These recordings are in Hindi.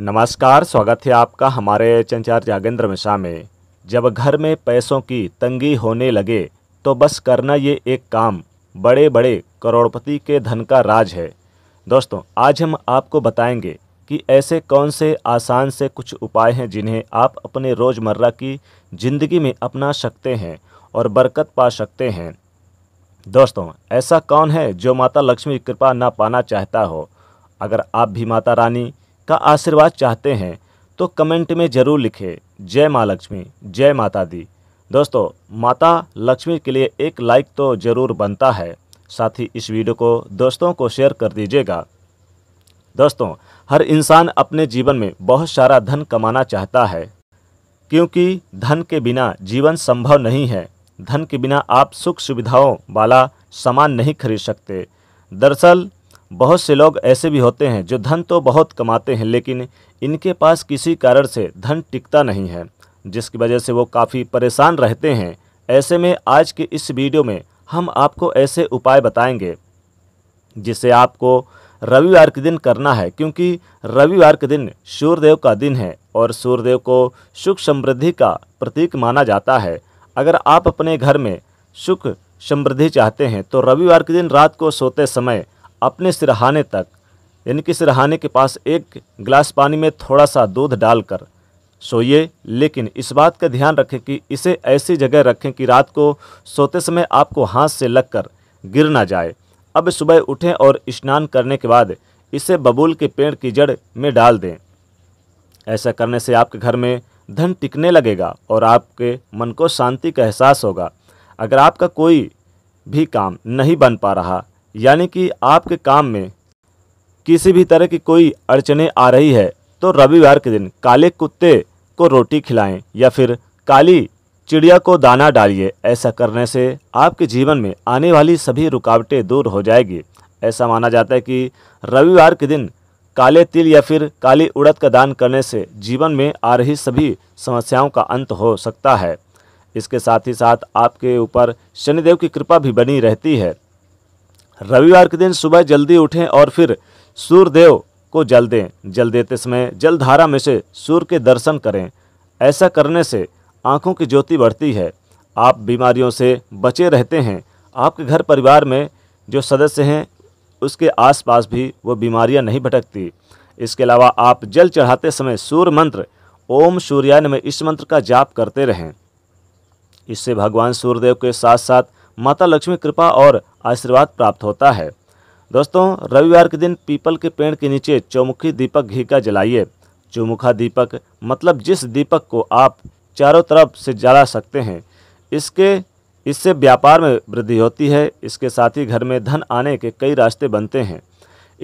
नमस्कार स्वागत है आपका हमारे चंचार जागेंद्र मिश्रा में जब घर में पैसों की तंगी होने लगे तो बस करना ये एक काम बड़े बड़े करोड़पति के धन का राज है दोस्तों आज हम आपको बताएंगे कि ऐसे कौन से आसान से कुछ उपाय हैं जिन्हें आप अपने रोज़मर्रा की ज़िंदगी में अपना सकते हैं और बरकत पा सकते हैं दोस्तों ऐसा कौन है जो माता लक्ष्मी कृपा ना पाना चाहता हो अगर आप भी माता रानी का आशीर्वाद चाहते हैं तो कमेंट में ज़रूर लिखें जय माँ लक्ष्मी जय माता दी दोस्तों माता लक्ष्मी के लिए एक लाइक तो ज़रूर बनता है साथ ही इस वीडियो को दोस्तों को शेयर कर दीजिएगा दोस्तों हर इंसान अपने जीवन में बहुत सारा धन कमाना चाहता है क्योंकि धन के बिना जीवन संभव नहीं है धन के बिना आप सुख सुविधाओं वाला सामान नहीं खरीद सकते दरअसल बहुत से लोग ऐसे भी होते हैं जो धन तो बहुत कमाते हैं लेकिन इनके पास किसी कारण से धन टिकता नहीं है जिसकी वजह से वो काफ़ी परेशान रहते हैं ऐसे में आज के इस वीडियो में हम आपको ऐसे उपाय बताएंगे जिसे आपको रविवार के दिन करना है क्योंकि रविवार के दिन सूर्यदेव का दिन है और सूर्यदेव को सुख समृद्धि का प्रतीक माना जाता है अगर आप अपने घर में सुख समृद्धि चाहते हैं तो रविवार के दिन रात को सोते समय अपने सिरहाने तक यानी कि सिरहाने के पास एक गिलास पानी में थोड़ा सा दूध डालकर सोइए लेकिन इस बात का ध्यान रखें कि इसे ऐसी जगह रखें कि रात को सोते समय आपको हाथ से लगकर गिर ना जाए अब सुबह उठें और स्नान करने के बाद इसे बबूल के पेड़ की जड़ में डाल दें ऐसा करने से आपके घर में धन टिकने लगेगा और आपके मन को शांति का एहसास होगा अगर आपका कोई भी काम नहीं बन पा रहा यानी कि आपके काम में किसी भी तरह की कोई अड़चने आ रही है तो रविवार के दिन काले कुत्ते को रोटी खिलाएं या फिर काली चिड़िया को दाना डालिए ऐसा करने से आपके जीवन में आने वाली सभी रुकावटें दूर हो जाएगी ऐसा माना जाता है कि रविवार के दिन काले तिल या फिर काली उड़द का दान करने से जीवन में आ रही सभी समस्याओं का अंत हो सकता है इसके साथ ही साथ आपके ऊपर शनिदेव की कृपा भी बनी रहती है रविवार के दिन सुबह जल्दी उठें और फिर सूर्यदेव को जल दें जल देते समय जल धारा में से सूर्य के दर्शन करें ऐसा करने से आँखों की ज्योति बढ़ती है आप बीमारियों से बचे रहते हैं आपके घर परिवार में जो सदस्य हैं उसके आसपास भी वो बीमारियां नहीं भटकती इसके अलावा आप जल चढ़ाते समय सूर्य मंत्र ओम सूर्यान में इस मंत्र का जाप करते रहें इससे भगवान सूर्यदेव के साथ साथ माता लक्ष्मी कृपा और आशीर्वाद प्राप्त होता है दोस्तों रविवार के दिन पीपल के पेड़ के नीचे चौमुखी दीपक घी का जलाइए चौमुखा दीपक मतलब जिस दीपक को आप चारों तरफ से जला सकते हैं इसके इससे व्यापार में वृद्धि होती है इसके साथ ही घर में धन आने के कई रास्ते बनते हैं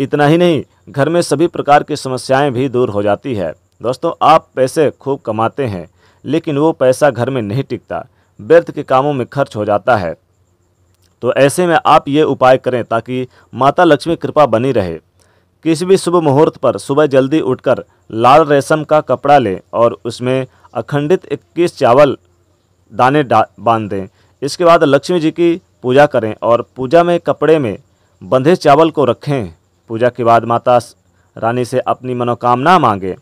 इतना ही नहीं घर में सभी प्रकार की समस्याएं भी दूर हो जाती है दोस्तों आप पैसे खूब कमाते हैं लेकिन वो पैसा घर में नहीं टिकता व्यर्थ के कामों में खर्च हो जाता है तो ऐसे में आप ये उपाय करें ताकि माता लक्ष्मी कृपा बनी रहे किसी भी शुभ मुहूर्त पर सुबह जल्दी उठकर लाल रेशम का कपड़ा लें और उसमें अखंडित इक्कीस चावल दाने डा बांध दें इसके बाद लक्ष्मी जी की पूजा करें और पूजा में कपड़े में बंधे चावल को रखें पूजा के बाद माता रानी से अपनी मनोकामना मांगें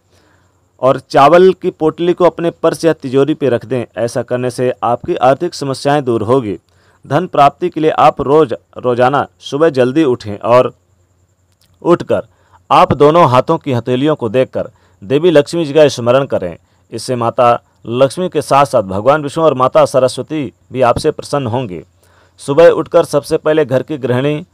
और चावल की पोटली को अपने पर्स या तिजोरी पर रख दें ऐसा करने से आपकी आर्थिक समस्याएं दूर होगी धन प्राप्ति के लिए आप रोज रोजाना सुबह जल्दी उठें और उठकर आप दोनों हाथों की हथेलियों को देखकर देवी लक्ष्मी जी का स्मरण करें इससे माता लक्ष्मी के साथ साथ भगवान विष्णु और माता सरस्वती भी आपसे प्रसन्न होंगे सुबह उठकर सबसे पहले घर की गृहिणी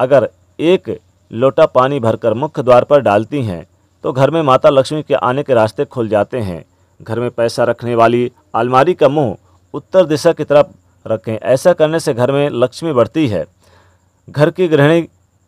अगर एक लोटा पानी भरकर मुख्य द्वार पर डालती हैं तो घर में माता लक्ष्मी के आने के रास्ते खुल जाते हैं घर में पैसा रखने वाली अलमारी का मुंह उत्तर दिशा की तरफ रखें ऐसा करने से घर में लक्ष्मी बढ़ती है घर की गृहिणी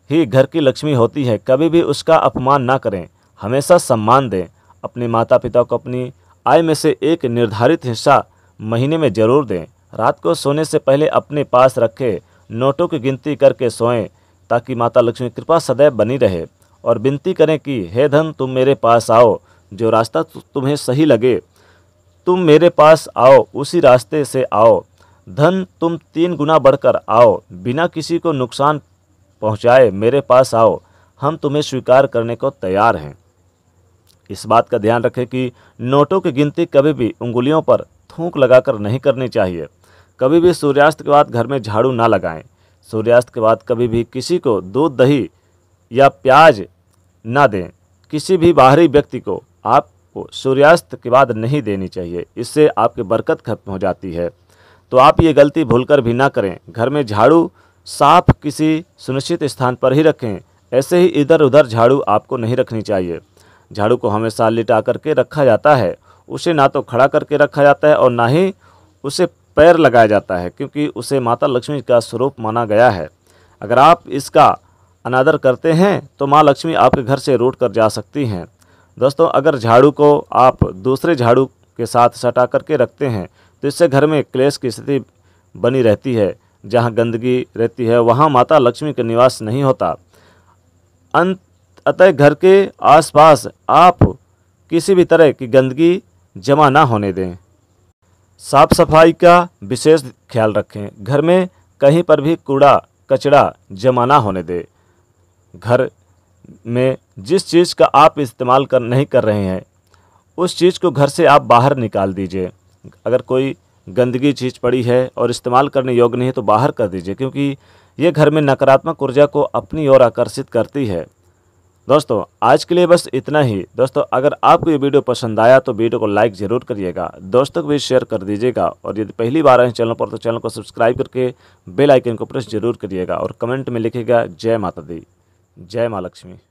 ही घर की लक्ष्मी होती है कभी भी उसका अपमान ना करें हमेशा सम्मान दें अपने माता पिता को अपनी आय में से एक निर्धारित हिस्सा महीने में जरूर दें रात को सोने से पहले अपने पास रखें नोटों की गिनती करके सोएं ताकि माता लक्ष्मी कृपा सदैव बनी रहे और विनती करें कि हे धन तुम मेरे पास आओ जो रास्ता तुम्हें सही लगे तुम मेरे पास आओ उसी रास्ते से आओ धन तुम तीन गुना बढ़कर आओ बिना किसी को नुकसान पहुंचाए मेरे पास आओ हम तुम्हें स्वीकार करने को तैयार हैं इस बात का ध्यान रखें कि नोटों की गिनती कभी भी उंगलियों पर थूक लगाकर नहीं करनी चाहिए कभी भी सूर्यास्त के बाद घर में झाड़ू ना लगाएं सूर्यास्त के बाद कभी भी किसी को दूध दही या प्याज ना दें किसी भी बाहरी व्यक्ति को आपको सूर्यास्त के बाद नहीं देनी चाहिए इससे आपकी बरकत खत्म हो जाती है तो आप ये गलती भूलकर भी ना करें घर में झाड़ू साफ किसी सुनिश्चित स्थान पर ही रखें ऐसे ही इधर उधर झाड़ू आपको नहीं रखनी चाहिए झाड़ू को हमेशा लिटा करके रखा जाता है उसे ना तो खड़ा करके रखा जाता है और ना ही उसे पैर लगाया जाता है क्योंकि उसे माता लक्ष्मी का स्वरूप माना गया है अगर आप इसका अनादर करते हैं तो माँ लक्ष्मी आपके घर से रूट कर जा सकती हैं दोस्तों अगर झाड़ू को आप दूसरे झाड़ू के साथ सटा करके रखते हैं तो इससे घर में क्लेश की स्थिति बनी रहती है जहाँ गंदगी रहती है वहाँ माता लक्ष्मी का निवास नहीं होता अंत अतः घर के आसपास आप किसी भी तरह की गंदगी जमा ना होने दें साफ सफाई का विशेष ख्याल रखें घर में कहीं पर भी कूड़ा कचड़ा जमा ना होने दें घर में जिस चीज़ का आप इस्तेमाल कर नहीं कर रहे हैं उस चीज़ को घर से आप बाहर निकाल दीजिए अगर कोई गंदगी चीज़ पड़ी है और इस्तेमाल करने योग्य नहीं है तो बाहर कर दीजिए क्योंकि ये घर में नकारात्मक ऊर्जा को अपनी ओर आकर्षित करती है दोस्तों आज के लिए बस इतना ही दोस्तों अगर आपको ये वीडियो पसंद आया तो वीडियो को लाइक ज़रूर करिएगा दोस्तों को भी शेयर कर दीजिएगा और यदि पहली बार आए चैनल पर तो चैनल को सब्सक्राइब करके बेल आइकन को प्रेस जरूर करिएगा और कमेंट में लिखिएगा जय माता दी जय माँ लक्ष्मी